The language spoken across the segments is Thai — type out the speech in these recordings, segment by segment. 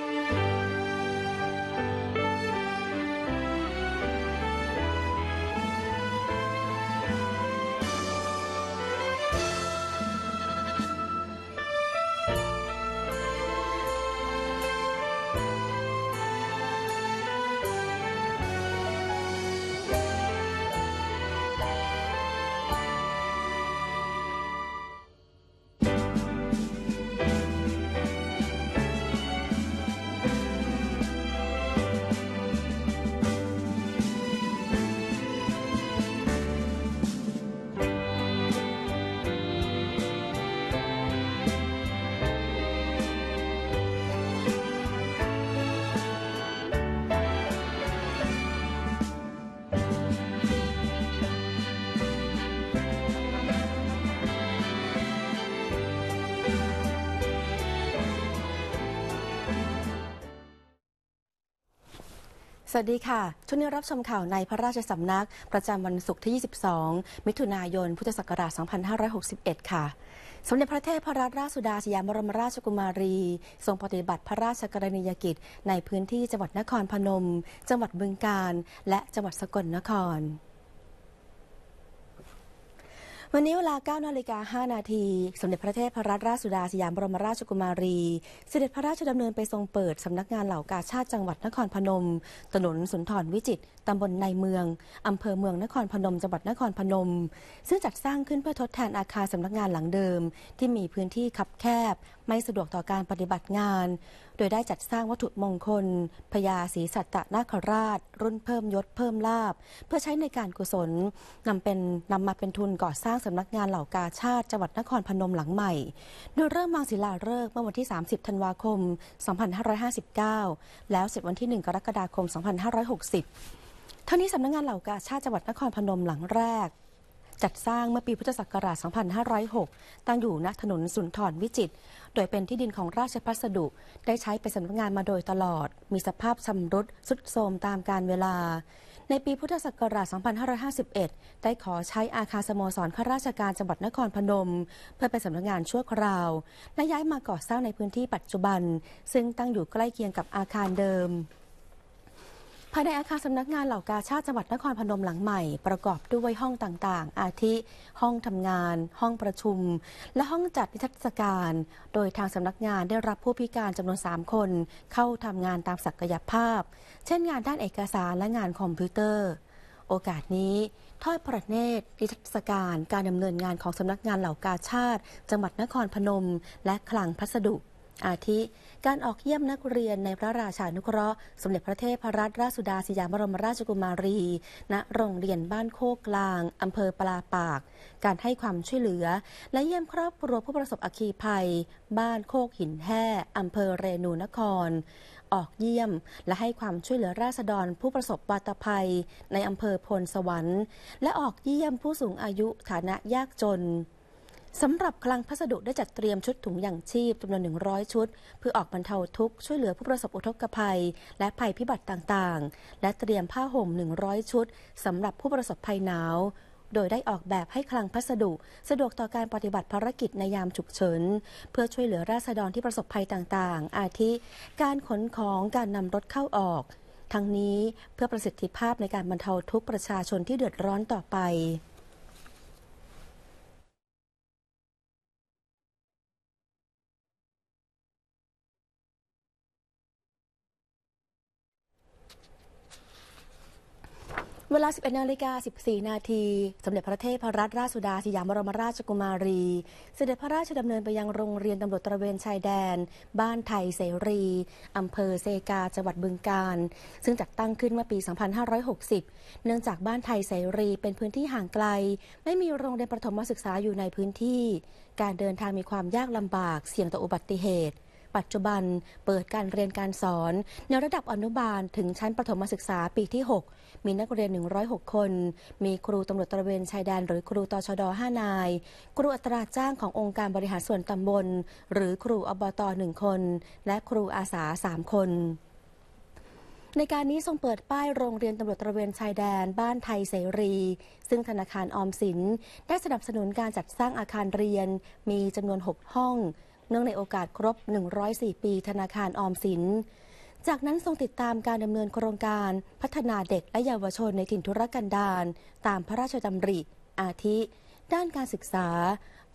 Bye. สวัสดีค่ะ ช่วงนี้รับชมข่าวในพระราชสำนักประจำวันศุกร์ที่ 22 มิถุนายน พุทธศักราช 2561 ค่ะ สมเด็จพระเทพรัตนราชสุดาสยามบรมราชกุมารี ทรงปฏิบัติพระราชกรณียกิจในพื้นที่จังหวัดนครพนม จังหวัดบึงกาฬ และจังหวัดสกลนครวันนี้เวลา9นาฬิกา5นาที สมเด็จพระเทพรัตนราชสุดาสยามบรมราชกุมารี เสด็จพระราชดำเนินไปทรงเปิดสำนักงานเหล่ากาชาติจังหวัดนครพนม ถนนสุนทรวิจิตตำบลในเมืองอำเภอเมืองนครพนม จังหวัดนครพนม ซึ่งจัดสร้างขึ้นเพื่อทดแทนอาคารสำนักงานหลังเดิมที่มีพื้นที่คับแคบไม่สะดวกต่อการปฏิบัติงาน โดยได้จัดสร้างวัตถุมงคลพญาศรีสัตตนาคราช รุ่นเพิ่มยศเพิ่มลาบ เพื่อใช้ในการกุศลนำเป็นนำมาเป็นทุนก่อสร้างสำนักงานเหล่ากาชาติจังหวัดนครพนมหลังใหม่ โดยเริ่มวางศิลาฤกษ์เมื่อวันที่ 30 ธันวาคม 2559 แล้วเสร็จวันที่ 1 กรกฎาคม 2560ทั้งนี้สำนักงงานเหล่ากาชาติจังหวัดนครพนมหลังแรกจัดสร้างเมื่อปีพุทธศักราช 2506 ตั้งอยู่ณ ถนนสุนทรวิจิต โดยเป็นที่ดินของราชพัสดุ ได้ใช้เป็นสำนักงานมาโดยตลอด มีสภาพชำรุดสุดโทรมตามกาลเวลา ในปีพุทธศักราช 2551 ได้ขอใช้อาคารสโมสรข้าราชการจังหวัดนครพนม เพื่อเป็นสำนักงานชั่วคราว และย้ายมาก่อสร้างในพื้นที่ปัจจุบัน ซึ่งตั้งอยู่ใกล้เคียงกับอาคารเดิมภายในอาคารสำนักงานเหล่ากาชาติจังหวัดนครพนมหลังใหม่ประกอบด้วยห้องต่างๆ อาทิ ห้องทำงาน ห้องประชุม และห้องจัดนิทรรศการ โดยทางสำนักงานได้รับผู้พิการจำนวน3 คนเข้าทำงานตามศักยภาพ เช่นงานด้านเอกสารและงานคอมพิวเตอร์ โอกาสนี้ทอดพระเนตรนิทรรศการการดำเนินงานของสำนักงานเหล่ากาชาติจังหวัดนครพนม และคลังพัสดุอาทิ การออกเยี่ยมนักเรียนในพระราชานุเคราะห์สมเด็จพระเทพรัตนราชสุดาสยามบรมราชกุมารี ณโรงเรียนบ้านโคกลางอำเภอปลาปาก การให้ความช่วยเหลือ และเยี่ยมครอบครัวผู้ประสบอัคคีภัย บ้านโคกหินแห่อำเภอเรนูนคร ออกเยี่ยมและให้ความช่วยเหลือราษฎรผู้ประสบวาตภัย ในอำเภอพลสวรรค์ และออกเยี่ยมผู้สูงอายุฐานะยากจนสำหรับคลังพัสดุได้จัดเตรียมชุดถุงอย่างชีพจำนวน100 ชุด เพื่อออกบรรเทาทุกข์ช่วยเหลือผู้ประสบอุทกภัยและภัยพิบัติต่างๆ และเตรียมผ้าห่ม 100 ชุด สำหรับผู้ประสบภัยหนาว โดยได้ออกแบบให้คลังพัสดุสะดวกต่อการปฏิบัติภารกิจในยามฉุกเฉินเพื่อช่วยเหลือราษฎรที่ประสบภัยต่างๆ อาทิการขนของการนำรถเข้าออก ทั้งนี้เพื่อประสิทธิภาพในการบรรเทาทุกข์ประชาชนที่เดือดร้อนต่อไปลา11นาฬิกา 14 นาทีสมเด็จพระเทพรัตนราชสุดาสยามบรมราชกุมารี เสด็จพระราชดำเนินไปยังโรงเรียนตำรวจตระเวนชายแดน บ้านไทยเสรี อำเภอเซกาจังหวัดบึงกาฬซึ่งจัดตั้งขึ้นเมื่อปี 2560 เนื่องจากบ้านไทยเสรีเป็นพื้นที่ห่างไกล ไม่มีโรงเรียนประถมศึกษาอยู่ในพื้นที่ การเดินทางมีความยากลำบาก เสี่ยงต่ออุบัติเหตุปัจจุบันเปิดการเรียนการสอน ในระดับอนุบาลถึงชั้นประถมศึกษาปีที่ 6 มีนักเรียน 106 คน มีครูตำรวจตระเวนชายแดน หรือครูตชด5นาย ครูอัตราจ้างขององค์การบริหารส่วนตำบล หรือครูอบตหนึ่งคน และครูอาสา 3 คน ในการนี้ทรงเปิดป้ายโรงเรียนตำรวจตระเวนชายแดน บ้านไทยเสรี ซึ่งธนาคารออมสิน ได้สนับสนุนการจัดสร้างอาคารเรียนมีจำนวน6ห้องเนื่องในโอกาสครบ 104 ปี ธนาคารออมสิน จากนั้นทรงติดตามการดำเนินโครงการพัฒนาเด็กและเยาวชนในถิ่นธุรกันดารตามพระราชดำริ อาทิ ด้านการศึกษา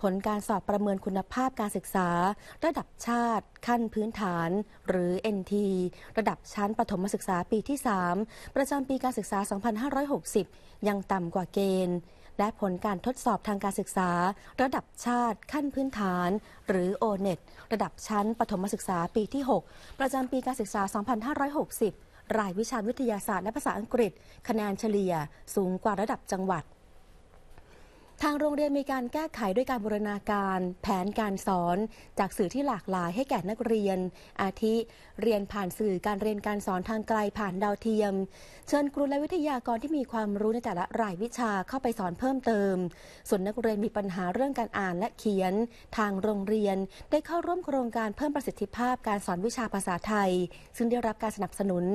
ผลการสอบประเมินคุณภาพการศึกษา ระดับชาติ ขั้นพื้นฐาน หรือ NT ระดับชั้นประถมศึกษาปีที่ 3 ประจำปีการศึกษา 2560 ยังต่ำกว่าเกณฑ์และผลการทดสอบทางการศึกษาระดับชาติขั้นพื้นฐานหรือ o n e t ระดับชั้นปฐมศึกษาปีที่ 6 ประจำปีการศึกษา 2560 รายวิชาวิทยาศาสตร์และภาษาอังกฤษ คะแนนเฉลี่ยสูงกว่าระดับจังหวัดทางโรงเรียนมีการแก้ไขด้วยการบูรณาการแผนการสอน จากสื่อที่หลากหลายให้แก่นักเรียน อาทิเรียนผ่านสื่อการเรียนการสอนทางไกลผ่านดาวเทียม เชิญครูและวิทยากรที่มีความรู้ในแต่ละรายวิชาเข้าไปสอนเพิ่มเติม ส่วนนักเรียนมีปัญหาเรื่องการอ่านและเขียน ทางโรงเรียนได้เข้าร่วมโครงการเพิ่มประสิทธิภาพการสอนวิชาภาษาไทย ซึ่งได้รับการสนับสนุน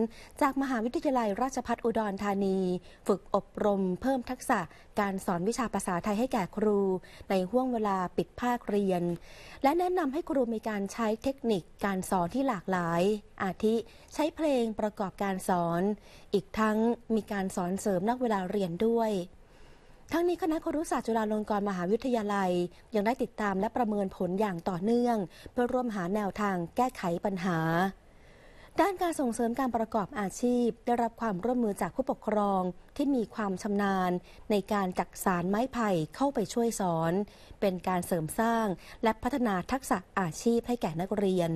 จากมหาวิทยาลัยราชภัฏอุดรธานี ฝึกอบรมเพิ่มทักษะการสอนวิชาภาษาไทยให้แก่ครูในห่วงเวลาปิดภาคเรียน และแนะนำให้ครูมีการใช้เทคนิคการสอนที่หลากหลาย อาทิใช้เพลงประกอบการสอน อีกทั้งมีการสอนเสริมนอกเวลาเรียนด้วย ทั้งนี้คณะครุศาสตร์จุฬาลงกรณ์มหาวิทยาลัย ยังได้ติดตามและประเมินผลอย่างต่อเนื่อง เพื่อร่วมหาแนวทางแก้ไขปัญหาด้านการส่งเสริมการประกอบอาชีพ ได้รับความร่วมมือจากผู้ปกครองที่มีความชำนาญ ในการจักสารไม้ไผ่เข้าไปช่วยสอน เป็นการเสริมสร้างและพัฒนาทักษะอาชีพให้แก่นักเรียน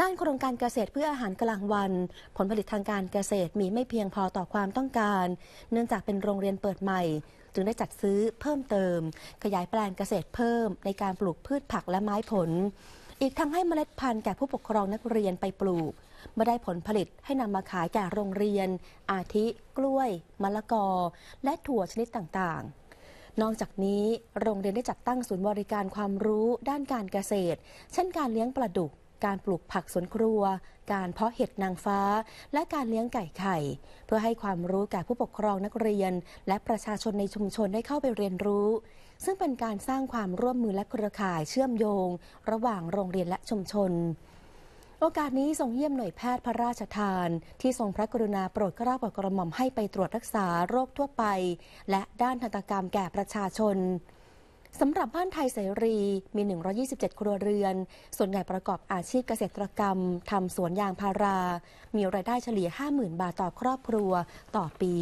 ด้านโครงการเกษตรเพื่ออาหารกลางวัน ผลผลิตทางการเกษตรมีไม่เพียงพอต่อความต้องการ เนื่องจากเป็นโรงเรียนเปิดใหม่ จึงได้จัดซื้อเพิ่มเติม ขยายแปลงเกษตรเพิ่ม ในการปลูกพืชผักและไม้ผลอีกทั้งให้เมล็ดพันธุ์แก่ผู้ปกครองนักเรียนไปปลูกมา่ได้ผลผลิตให้นำมาขายแก่โรงเรียน อาทิ กล้วยมะละกอ และถั่วชนิดต่างๆ นอกจากนี้โรงเรียนได้จัดตั้งศูนย์บริการความรู้ด้านการเกษตร เช่นการเลี้ยงปลาดุก การปลูกผักสวนครัว การเพาะเห็ดนางฟ้า และการเลี้ยงไก่ไข่ เพื่อให้ความรู้แก่ผู้ปกครองนักเรียน และประชาชนในชุมชนได้เข้าไปเรียนรู้ซึ่งเป็นการสร้างความร่วมมือและเครือข่ายเชื่อมโยง ระหว่างโรงเรียนและชุมชน โอกาสนี้ทรงเยี่ยมหน่วยแพทย์พระราชทาน ที่ทรงพระกรุณาโปรดกละาอกกระหม่อมให้ไปตรวจรักษาโรคทั่วไป และด้านทันตกรรมแก่ประชาชน สำหรับบ้านไทยเสรีมี 127 ครัวเรือน ส่วนใหญ่ประกอบอาชีพเกษตรกรรมทำสวนยางพารา มีรายได้เฉลี่ย 50,000บาทต่อครอบครัวต่อปี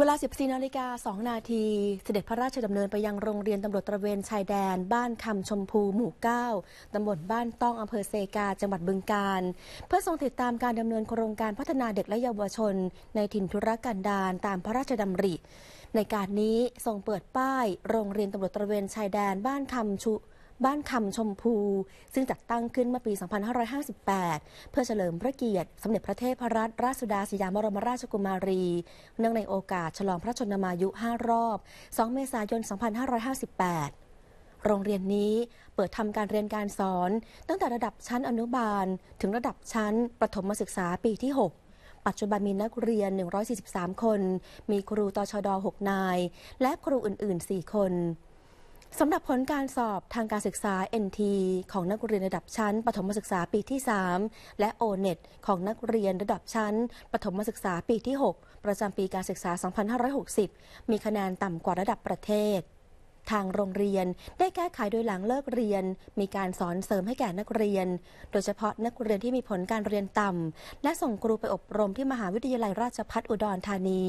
เวลา 14นาฬิกา 2 นาที เสด็จพระราชดำเนินไปยังโรงเรียนตำรวจตระเวน ชายแดน บ้านคำชมพู หมู่ 9ตำบลบ้านต้องอำเภอเซกา จังหวัดบึงกาฬเพื่อทรงติดตามการดำเนินโครงการพัฒนาเด็กและเยาวชน ในถิ่นธุรกันดารตามพระราชดำริ ในการนี้ทรงเปิดป้ายโรงเรียนตำรวจตระเวนชายแดน บ้านคำชูบ้านคำชมพู ซึ่งจัดตั้งขึ้นเมื่อปี 2558 เพื่อเฉลิมพระเกียรติสมเด็จพระเทพรัตนราชสุดาสยามบรมราชกุมารี เนื่องในโอกาสฉลองพระชนมายุ 5 รอบ 2 เมษายน 2558 โรงเรียนนี้เปิดทำการเรียนการสอน ตั้งแต่ระดับชั้นอนุบาล ถึงระดับชั้นประถมศึกษาปีที่ 6 ปัจจุบันมีนักเรียน 143 คน มีครูตชด6นาย และครูอื่น ๆ 4 คนสำหรับผลการสอบทางการศึกษา NT ของนักเรียนระดับชั้นปฐมศึกษาปีที่ 3 และ O-NET ของนักเรียนระดับชั้นปฐมศึกษาปีที่ 6 ประจำปีการศึกษา 2560 มีคะแนนต่ำกว่าระดับประเทศ ทางโรงเรียนได้แก้ไขโดยหลังเลิกเรียน มีการสอนเสริมให้แก่นักเรียน โดยเฉพาะนักเรียนที่มีผลการเรียนต่ำและส่งครูไปอบรมที่มหาวิทยาลัยราชพัฒอุดรธานี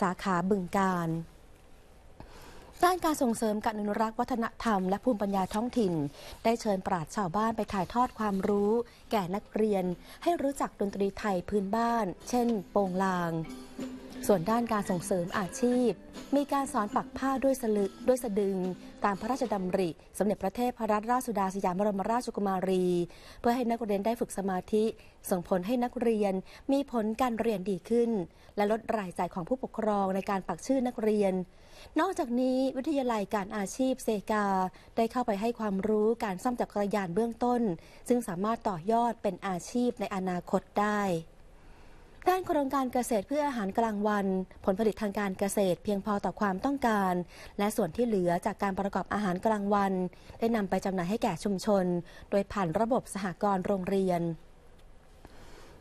สาขาบึงการด้านการส่งเสริมการอนุรักษ์ วัฒนธรรมและภูมิปัญญาท้องถิ่น ได้เชิญปราชชาวบ้านไปถ่ายทอดความรู้ แก่นักเรียนให้รู้จักดนตรีไทยพื้นบ้าน เช่นโปงลางส่วนด้านการส่งเสริมอาชีพ มีการสอนปักผ้าด้วยสลึกด้วยสะดึงตามพระราชดำริ สมเด็จพระเทพรัตนราชสุดาสยามบรมราชกุมารี เพื่อให้นักเรียนได้ฝึกสมาธิส่งผลให้นักเรียนมีผลการเรียนดีขึ้น และลดรายจ่ายของผู้ปกครองในการปักชื่อนักเรียน นอกจากนี้วิทยาลัยการอาชีพเซกา ได้เข้าไปให้ความรู้การซ่อมจักรยานเบื้องต้น ซึ่งสามารถต่อยอดเป็นอาชีพในอนาคตได้ด้านโครงการเกษตรเพื่ออาหารกลางวัน ผลผลิตทางการเกษตร เพียงพอต่อความต้องการ และส่วนที่เหลือจากการประกอบอาหารกลางวัน ได้นำไปจำหน่ายให้แก่ชุมชน โดยผ่านระบบสหกรณ์โรงเรียน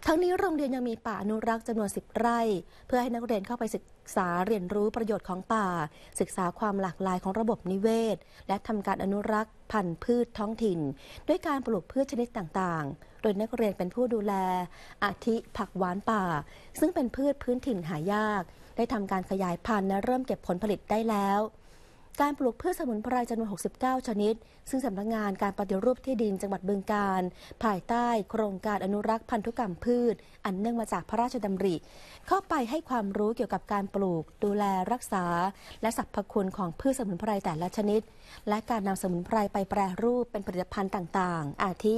ทั้งนี้โรงเรียนยังมีป่าอนุรักษ์จำนวน10ไร่ เพื่อให้นักเรียนเข้าไปศึกษาเรียนรู้ประโยชน์ของป่า ศึกษาความหลากหลายของระบบนิเวศ และทำการอนุรักษ์พันธุ์พืชท้องถิ่น ด้วยการปลูกพืชชนิดต่างโดยนักเรียนเป็นผู้ดูแลอาทิผักหวานป่า ซึ่งเป็นพืชพื้นถิ่นหายาก ได้ทำการขยายพันธุ์และเริ่มเก็บผลผลิตได้แล้วการปลูกพืชสมุนไพรจำนวน69ชนิด ซึ่งสำนักงงานการปฏิรูปที่ดินจังหวัดบึงการภายใต้โครงการอนุรักษ์พันธุกรรมพืช อันเนื่องมาจากพระราชดำริ เข้าไปให้ความรู้เกี่ยวกับการปลูก ดูแลรักษา และสรรพคุณของพืชสมุนไพรแต่ละชนิด และการนำสมุนไพรไปแปรรูปเป็นผลิตภัณฑ์ต่าง ๆ อาทิ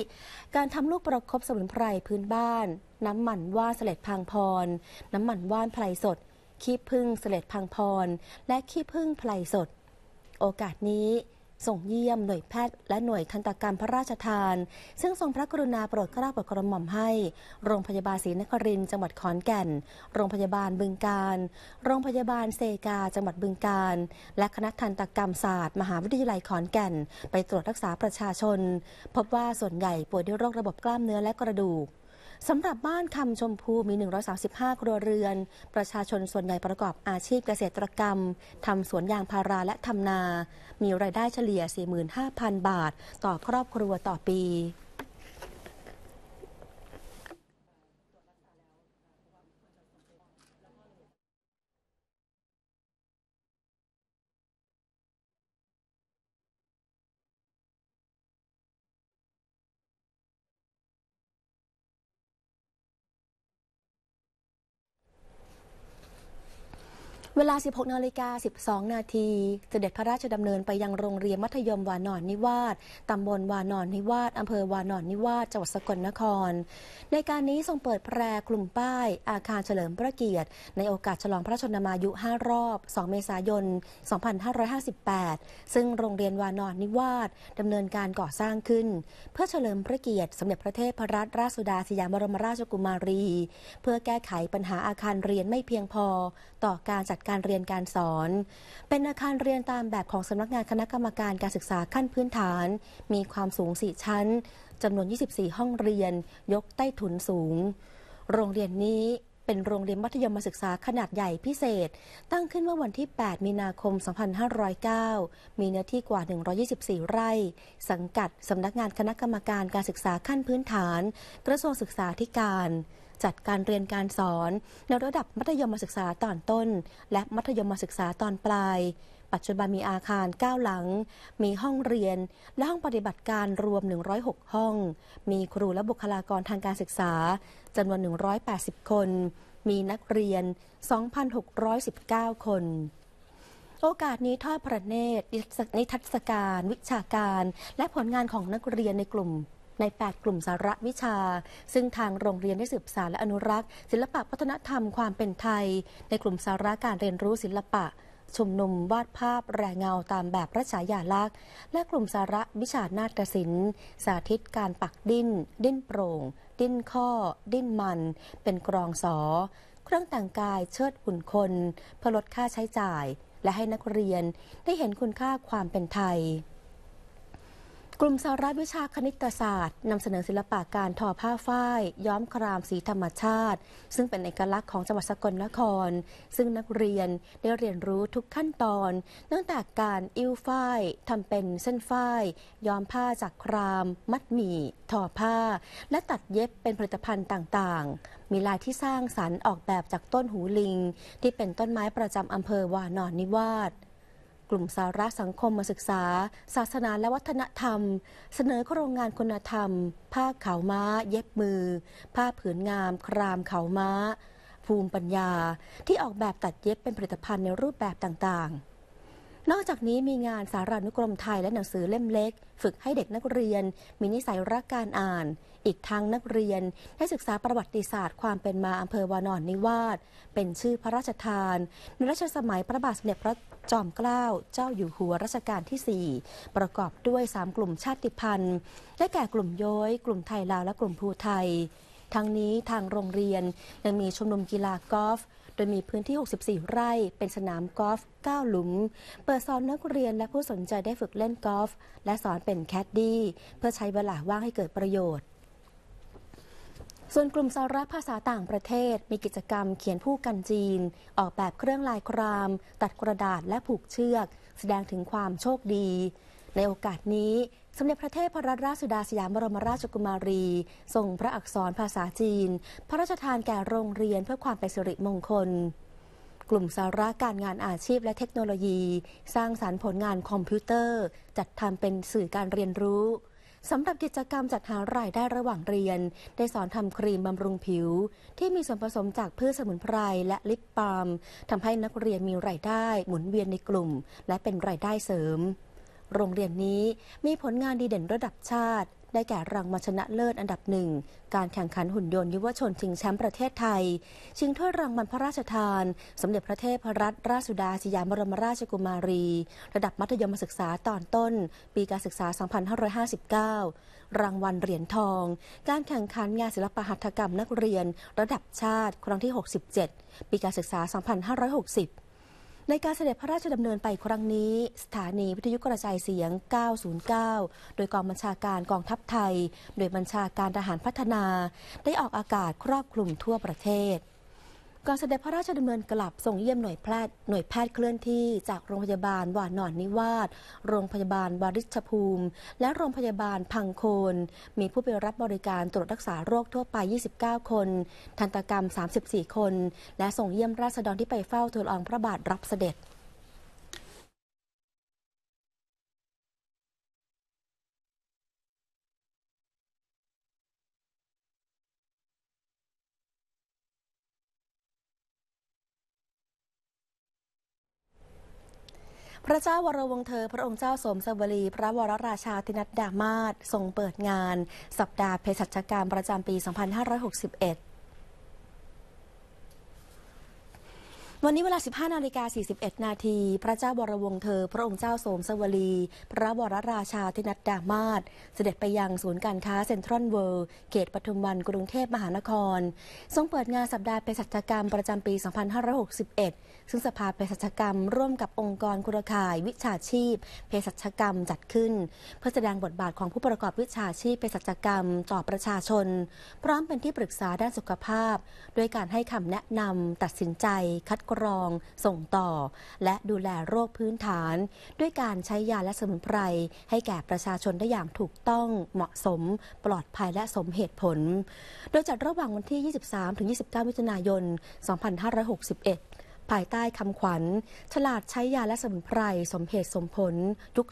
การทำลูกประครบสมุนไพรพื้นบ้าน น้ำมันว่านเสล็ดพังพร น้ำมันว่านไพรสด ขี้พึ่งเสล็ดพังพร และขี้พึ่งไพรสดโอกาสนี้ ส่งเยี่ยมหน่วยแพทย์และหน่วยทันตกรรมพระราชทาน ซึ่งทรงพระกรุณาโปรดเกล้าโปรดกระหม่อมให้ โรงพยาบาลศรีนครินทร์จังหวัดขอนแก่นโรงพยาบาลบึงการ โรงพยาบาลเซกาจังหวัดบึงการและคณะทันตกรรมศาสตร์มหาวิทยาลัยขอนแก่น ไปตรวจรักษาประชาชน พบว่าส่วนใหญ่ป่วยด้วยโรคระบบกล้ามเนื้อและกระดูกสำหรับบ้านคำชมพูมี 135 ครัวเรือน ประชาชนส่วนใหญ่ประกอบอาชีพเกษตรกรรม ทำสวนยางพาราและทำนา มีรายได้เฉลี่ย 45,000 บาทต่อครอบครัวต่อปีลา 16นาฬิกา12นาที เสด็จพระราชดำเนินไปยังโรงเรียนมัธยมวานอนนิวาสตำบลวานอนนิวาสอำเภอวานอนนิวาสจังหวัดสกลนคร ในการนี้ทรงเปิดแพรกลุ่มป้ายอาคารเฉลิมพระเกียรติ ในโอกาส ฉลองพระชนมายุ 5 รอบ 2 เมษายน 2558 ซึ่งโรงเรียนวานอนนิวาสดำเนินการก่อสร้างขึ้น เพื่อเฉลิมพระเกียรติ สมเด็จพระเทพรัตนราชสุดาสยามบรมราชกุมารี เพื่อแก้ไขปัญหาอาคารเรียนไม่เพียงพอต่อการจัดการการเรียนการสอน เป็นอาคารเรียนตามแบบของสำนักงานคณะกรรมการการศึกษาขั้นพื้นฐาน มีความสูง4ชั้น จำนวน 24 ห้องเรียน ยกใต้ถุนสูง โรงเรียนนี้เป็นโรงเรียนมัธยมศึกษาขนาดใหญ่พิเศษตั้งขึ้นเมื่อวันที่ 8 มีนาคม 2509มีเนื้อที่กว่า 124 ไร่ สังกัดสำนักงานคณะกรรมการการศึกษาขั้นพื้นฐาน กระทรวงศึกษาธิการจัดการเรียนการสอนในระดับมัธยมศึกษาตอนต้น และมัธยมศึกษาตอนปลาย ปัจจุบันมีอาคาร 9 หลัง มีห้องเรียนและห้องปฏิบัติการรวม 106 ห้อง มีครูและบุคลากรทางการศึกษาจำนวน 180 คน มีนักเรียน 2,619 คน โอกาสนี้ทอดพระเนตรนิทัศการ วิชาการ และผลงานของนักเรียนในกลุ่มใน 8 กลุ่มสาระวิชา ซึ่งทางโรงเรียนได้สืบสานและอนุรักษ์ ศิลปะวัฒนธรรมความเป็นไทย ในกลุ่มสาระการเรียนรู้ศิลปะ ชุมนุม วาดภาพแรงเงาตามแบบพระฉายาลักษณ์ และกลุ่มสาระวิชานาฏศิลป์สาธิตการปักดิ้นดิ้นโปร่งดิ้นข้อ ดิ้นมัน เป็นกรองสอ เครื่องแต่งกายเชิดหุ่นคนเพื่อลดค่าใช้จ่าย และให้นักเรียน ได้เห็นคุณค่าความเป็นไทยกลุ่มสาระวิชาคณิตศาสตร์นำเสนอศิลปะการทอผ้าฝ้ายย้อมครามสีธรรมชาติ ซึ่งเป็นเอกลักษณ์ของจังหวัดสกลนคร ซึ่งนักเรียนได้เรียนรู้ทุกขั้นตอนตั้งแต่การอิ้วฝ้ายทำเป็นเส้นฝ้ายย้อมผ้าจากคราม มัดหมี่ทอผ้า และตัดเย็บเป็นผลิตภัณฑ์ต่างๆ มีลายที่สร้างสรรค์ออกแบบจากต้นหูลิง ที่เป็นต้นไม้ประจำอำเภอวานอนนิวาสกลุ่มสาระสังคมมาศึกษา ศาสนาและวัฒนธรรม เสนอโครงงานคุณธรรม ผ้าขาวม้า เย็บมือ ผ้าผืนงาม ครามขาวม้า ภูมิปัญญาที่ออกแบบตัดเย็บเป็นผลิตภัณฑ์ในรูปแบบต่างๆนอกจากนี้มีงานสารานุกรมไทยและหนังสือเล่มเล็ก ฝึกให้เด็กนักเรียนมีนิสัยรักการอ่าน อีกทั้งนักเรียนได้ศึกษาประวัติศาสตร์ความเป็นมาอำเภอวานอนนิวาสเป็นชื่อพระราชทานในรัชสมัยพระบาทสมเด็จพระจอมเกล้าเจ้าอยู่หัวรัชกาลที่ 4 ประกอบด้วย 3 กลุ่มชาติพันธุ์ได้แก่กลุ่มย้อยกลุ่มไทยลาวและกลุ่มภูไทย ทั้งนี้ทางโรงเรียนยังมีชมรมกีฬากอล์ฟโดยมีพื้นที่ 64 ไร่ เป็นสนามกอล์ฟ 9 หลุม เปิดสอนนักเรียนและผู้สนใจได้ฝึกเล่นกอล์ฟและสอนเป็นแคดดี้เพื่อใช้เวลาว่างให้เกิดประโยชน์ ส่วนกลุ่มสาระภาษาต่างประเทศ มีกิจกรรมเขียนผู้กันจีน ออกแบบเครื่องลายคราม ตัดกระดาษและผูกเชือก แสดงถึงความโชคดี ในโอกาสนี้สมเด็จพระเทพรัตนราชสุดาสยามบรมราชกุมารี ทรงพระอักษรภาษาจีน พระราชทานแก่โรงเรียนเพื่อความเป็นสิริมงคล กลุ่มสาระการงานอาชีพและเทคโนโลยี สร้างสารรค์ผลงานคอมพิวเตอร์ จัดทำเป็นสื่อการเรียนรู้สำหรับกิจกรรมจัดหารายได้ระหว่างเรียน ได้สอนทำครีมบำรุงผิว ที่มีส่วนผสมจากพืชสมุนไพรและลิปปาล์มทำให้นักเรียนมีรายได้หมุนเวียนในกลุ่มและเป็นรายได้เสริมโรงเรียนนี้มีผลงานดีเด่นระดับชาติ ได้แก่รางวัลชนะเลิศอันดับหนึ่งการแข่งขันหุ่นยนต์ยุวชนชิงแชมป์ประเทศไทย ชิงถ้วยรางวัลพระราชทานสมเด็จพระเทพรัตนราชสุดาสยามบรมราชกุมารี ระดับมัธยมศึกษาตอนต้น ปีการศึกษา 2559 รางวัลเหรียญทอง การแข่งขันงานศิลปหัตถกรรมนักเรียนระดับชาติครั้งที่ 67 ปีการศึกษา 2560ในการเสด็จพระราชดำเนินไปครั้งนี้ สถานีวิทยุกระจายเสียง 909 โดยกองบัญชาการกองทัพไทย โดยบัญชาการทหารพัฒนา ได้ออกอากาศครอบคลุมทั่วประเทศก่อนเสด็จพระราชดำเนินกลับส่งเยี่ยมหน่วยแพทย์หน่วยแพทย์เคลื่อนที่จากโรงพยาบาลวานอนนิวาสโรงพยาบาลวาริชภูมิ และโรงพยาบาลพังโคนมีผู้ไปรับบริการตรวจรักษาโรคทั่วไป 29 คน ทันตกรรม 34 คน และส่งเยี่ยมราษฎรที่ไปเฝ้าทูลอองพระบาทรับเสด็จพระเจ้าวรวงเธอพระองค์เจ้าสมสวรี พระวรราชาธินัดดามาศทรงเปิดงานสัปดาห์เภสัชกรรมประจำปี 2561วันนี้เวลา 15นาฬิกา41 นาที พระเจ้าวรวงเธอ พระองค์เจ้าโสมสวลี พระวรราชาธินัดดามาศเสด็จไปยังศูนย์การค้าเซ็นทรัลเวิลด์เขตปทุมวัน กรุงเทพมหานคร ทรงเปิดงานสัปดาห์เภสัชกรรมประจำปี 2561 ซึ่งสภาเภสัชกรรม ร่วมกับองค์กรคุรข่าย วิชาชีพเภสัชกรรมจัดขึ้น เพื่อแสดงบทบาทของผู้ประกอบวิชาชีพเภสัชกรรมต่อประชาชน พร้อมเป็นที่ปรึกษาด้านสุขภาพ ด้วยการให้คำแนะนำตัดสินใจคัดกกรองส่งต่อและดูแลโรคพื้นฐาน ด้วยการใช้ยาและสมุนไพรให้แก่ประชาชนได้อย่างถูกต้องเหมาะสม ปลอดภัยและสมเหตุผล โดยจัดระหว่างวันที่ 23-29มิถุนายน 2561 ภายใต้คำขวัญ ฉลาดใช้ยาและสมุนไพร สมเหตุสมผลยุค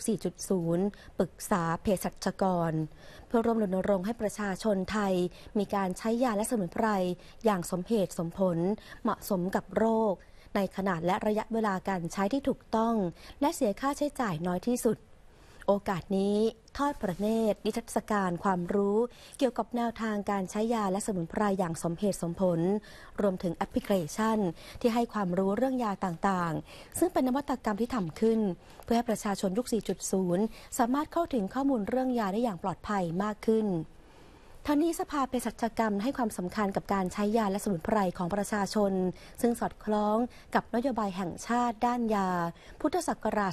4.0 ปรึกษาเภสัชกร เพื่อร่วมรณรงค์ให้ประชาชนไทย มีการใช้ยาและสมุนไพรอย่างสมเหตุสมผล เหมาะสมกับโรคในขนาดและระยะเวลาการใช้ที่ถูกต้อง และเสียค่าใช้จ่ายน้อยที่สุด โอกาสนี้ทอดประเนตรนิทรรศการความรู้ เกี่ยวกับแนวทางการใช้ยาและสมุนไพรยอย่างสมเหตุสมผล รวมถึงแอปพลิเคชัน ที่ให้ความรู้เรื่องยาต่างๆ ซึ่งเป็นนวัตกรรมที่ทำขึ้น เพื่อให้ประชาชนยุค 4.0 สามารถเข้าถึงข้อมูลเรื่องยาได้อย่างปลอดภัยมากขึ้นทั้งนี้สภาเภสัชกรรมให้ความสำคัญกับการใช้ยาและสมุนไพรของประชาชน ซึ่งสอดคล้องกับนโยบายแห่งชาติด้านยา พุทธศักราช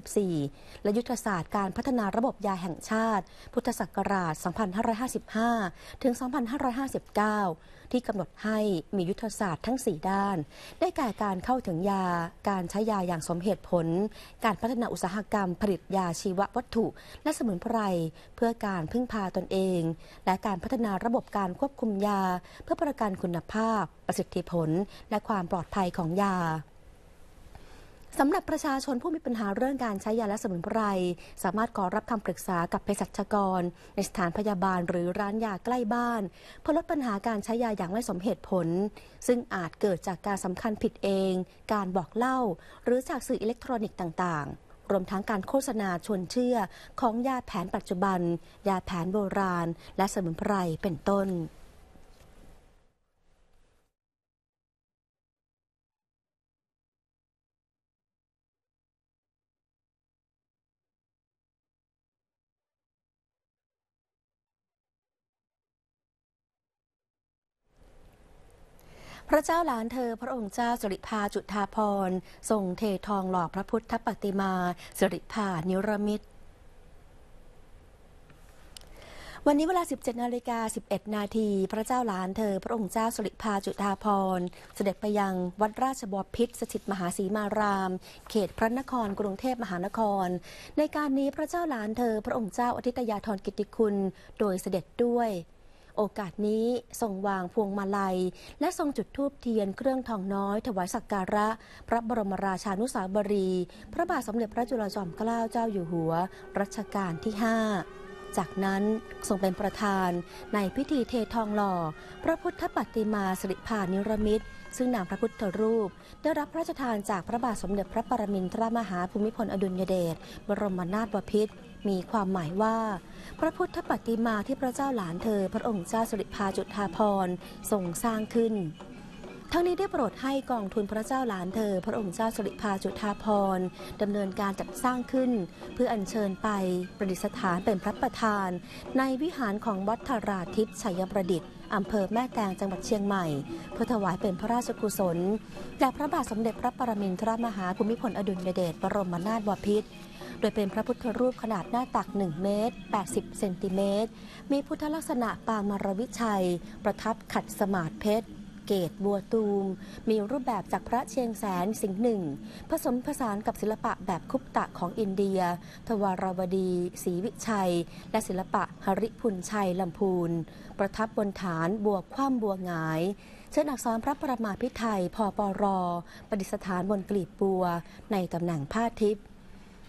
2554 และยุทธศาสตร์การพัฒนาระบบยาแห่งชาติ พุทธศักราช 2555 ถึง 2559ที่กำหนดให้มียุทธศาสตร์ทั้ง 4 ด้าน ได้แก่การเข้าถึงยา การใช้ยาอย่างสมเหตุผล การพัฒนาอุตสาหกรรมผลิตยาชีววัตถุ และสมุนไพรเพื่อการพึ่งพาตนเอง และการพัฒนาระบบการควบคุมยา เพื่อประกันคุณภาพ ประสิทธิผล และความปลอดภัยของยาสำหรับประชาชนผู้มีปัญหาเรื่องการใช้ยาและสมุนไพรสามารถขอรับคำปรึกษากับเภสัชกร ในสถานพยาบาลหรือร้านยาใกล้บ้านเพื่อลดปัญหาการใช้ยาอย่างไม่สมเหตุผล ซึ่งอาจเกิดจากการสำคัญผิดเอง การบอกเล่า หรือจากสื่ออิเล็กทรอนิกส์ต่าง ๆรวมทั้งการโฆษณาชวนเชื่อของยาแผนปัจจุบัน ยาแผนโบราณ และสมุนไพรเป็นต้นระเจ้าหลานเธอพระองค์เจ้าสิริภาจุฑาพรทรงเททองหล่อพระพุทธปฏิมาสิริภานิรมิตวันนี้เวลา 17 นาฬิกา 11 นาที พระเจ้าหลานเธอพระองค์เจ้าสุริพาจุฑาพรเสด็จไปยังวัดราชบพิตรสถิตมหาสีมาราม เขตพระนครกรุงเทพมหานคร ในการนี้พระเจ้าหลานเธอพระองค์เจ้าอธิตยาธรกิติคุณโดยเสด็จด้วยโอกาสนี้ทรงวางพวงมาลัย และทรงจุดธูปเทียนเครื่องทองน้อย ถวายสักการะพระบรมราชานุสาวรี พระบาทสมเด็จพระจุลจอมเกล้าเจ้าอยู่หัวรัชกาลที่ 5 จากนั้นทรงเป็นประธานในพิธีเททองหล่อ พระพุทธปฏิมาสิริพานิรมิตรซึ่งนามพระพุทธรูป ได้รับพระราชทานจากพระบาทสมเด็จพระปรมินทรมหาภูมิพลอดุลยเดชบรมนาถบพิตรมีความหมายว่า พระพุทธปฏิมาที่พระเจ้าหลานเธอ พระองค์เจ้าสุริพาจุฑาภรทรงสร้างขึ้น ทั้งนี้ได้โปรดให้กองทุนพระเจ้าหลานเธอ พระองค์เจ้าสุริพาจุฑาภรดำเนินการจัดสร้างขึ้น เพื่ออัญเชิญไปประดิษฐานเป็นพระประธาน ในวิหารของวัดธาราทิพย์ชัยประดิษฐอำเภอแม่แตงจังหวัดเชียงใหม่เพื่อถวายเป็นพระราชกุศลแด่พระบาทสมเด็จพระปรมินทรมหาภูมิพลอดุลยเดชบรมนาถบพิตรโดยเป็นพระพุทธรูปขนาดหน้าตัก1เมตร80 เซนติเมตร มีพุทธลักษณะปางมารวิชัย ประทับขัดสมาธิเพชรเกตบัวตูมมีรูปแบบจากพระเชียงแสนสิงห์หนึ่ง ผสมผสานกับศิลปะแบบคุปตะของอินเดีย ทวารวดีศรีวิชัยและศิลปะหริพุนชัยลำพูน ประทับบนฐานบัวคว่ำบัวหงาย เชิญอักษรพระประมาพิไทยพอปอรอปดิสถานบนกลีบบัว ในตำแหน่งผ้าทิพย์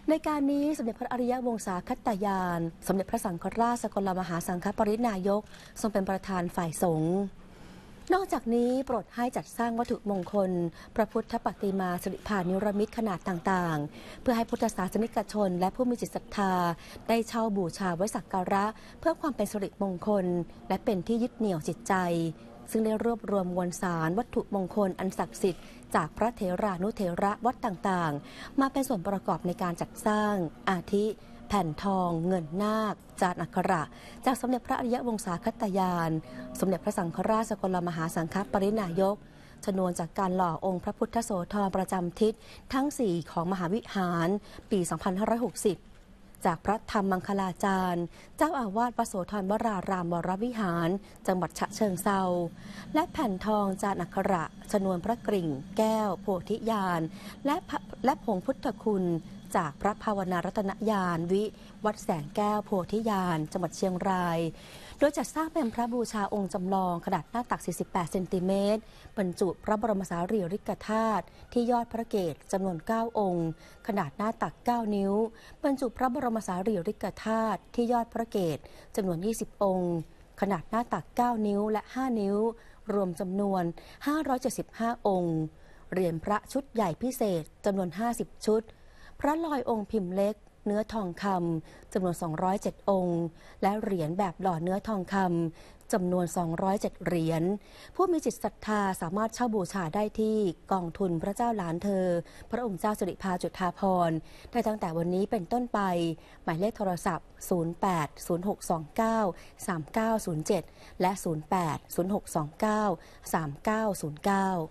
ในการนี้สมเด็จพระอริยวงศาคตยาน สมเด็จพระสังฆราชสกลมหาสังฆปรินายกทรงเป็นประธานฝ่ายสงฆ์นอกจากนี้โปรดให้จัดสร้างวัตถุมงคล พระพุทธปฏิมาสิริพานิรมิตขนาดต่างๆ เพื่อให้พุทธศาสนิกชนและผู้มีจิตศรัทธา ได้เช่าบูชาไว้สักการะ เพื่อความเป็นสิริมงคล และเป็นที่ยึดเหนี่ยวจิตใจ ซึ่งได้รวบรวมมวลสารวัตถุมงคลอันศักดิ์สิทธิ์จากพระเทรานุเทระวัดต่างๆ มาเป็นส่วนประกอบในการจัดสร้างอาทิแผ่นทองเงินนาคจานอัคระ จากสมเด็จพระอริยวงศาคตยานสมเด็จพระสังฆราชสกลมหาสังฆปรินายก ชนวนจากการหล่อองค์พระพุทธโสธรประจำทิศทั้ง4ของมหาวิหารปี 2560 จากพระธรรมมังคลาจารย์ เจ้าอาวาสประโสธรวรารามวรวิหาร จังหวัดฉะเชิงเซาและแผ่นทองจานอักระชนวนพระกริ่ง แก้วโพธิญาณและและผงพุทธคุณจากพระภาวนารัตนญาณวิวัดแสงแก้วโพธิญาณจังหวัดเชียงราย โดยจัดสร้างเป็นพระบูชาองค์จำลอง ขนาดหน้าตัก 48เซนติเมตรบรรจุพระบรมสารีริกธาตุที่ยอดพระเกศจำนวน 9 องค์ ขนาดหน้าตัก 9 นิ้วบรรจุพระบรมสารีริกธาตุที่ยอดพระเกศจำนวน 20 องค์ ขนาดหน้าตัก9นิ้วและ 5 นิ้ว รวมจำนวน 575 องค์เรียนพระชุดใหญ่พิเศษจำนวน50ชุดพระลอยองค์พิมพ์เล็กเนื้อทองคำจำนวน 207 องค์ และเหรียญแบบหล่อเนื้อทองคำจำนวน 207 เหรียญผู้มีจิตศรัทธาสามารถเช่าบูชาได้ที่กองทุนพระเจ้าหลานเธอ พระองค์เจ้าสุริพาจุฑาพรได้ตั้งแต่วันนี้เป็นต้นไป หมายเลขโทรศัพท์ 08 0629 3907 และ 08 0629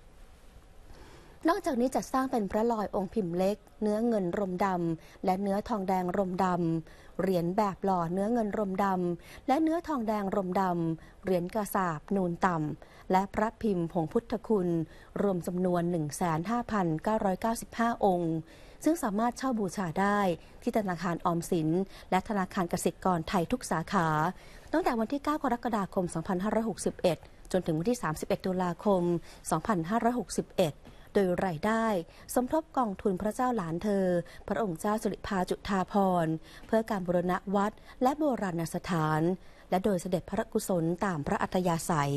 3909นอกจากนี้จัดสร้างเป็นพระลอยองค์พิมพ์เล็กเนื้อเงินรมดำและเนื้อทองแดงรมดำเหรียญแบบหล่อเนื้อเงินรมดำและเนื้อทองแดงรมดำเหรียญกระสาบนูนต่ำและพระพิมพ์ผงพุทธคุณรวมจำนวน 15,995 องค์ซึ่งสามารถเช่าบูชาได้ที่ธนาคารออมสิน และธนาคารกสิกรไทยทุกสาขาตั้งแต่วันที่9กรกฎาคม2561จนถึงวันที่ 31ตุลาคม2561โดยรายได้ สมทบกองทุนพระเจ้าหลานเธอ พระองค์เจ้าสุริพาจุฑาพรเพื่อการบูรณะวัดและโบราณสถาน และโดยเสด็จพระกุศลตามพระอัธยาศัย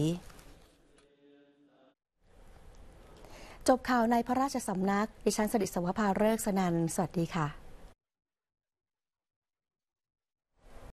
จบข่าวในพระราชสำนักดิฉันสดิศวภาเริกสนัน สวัสดีค่ะ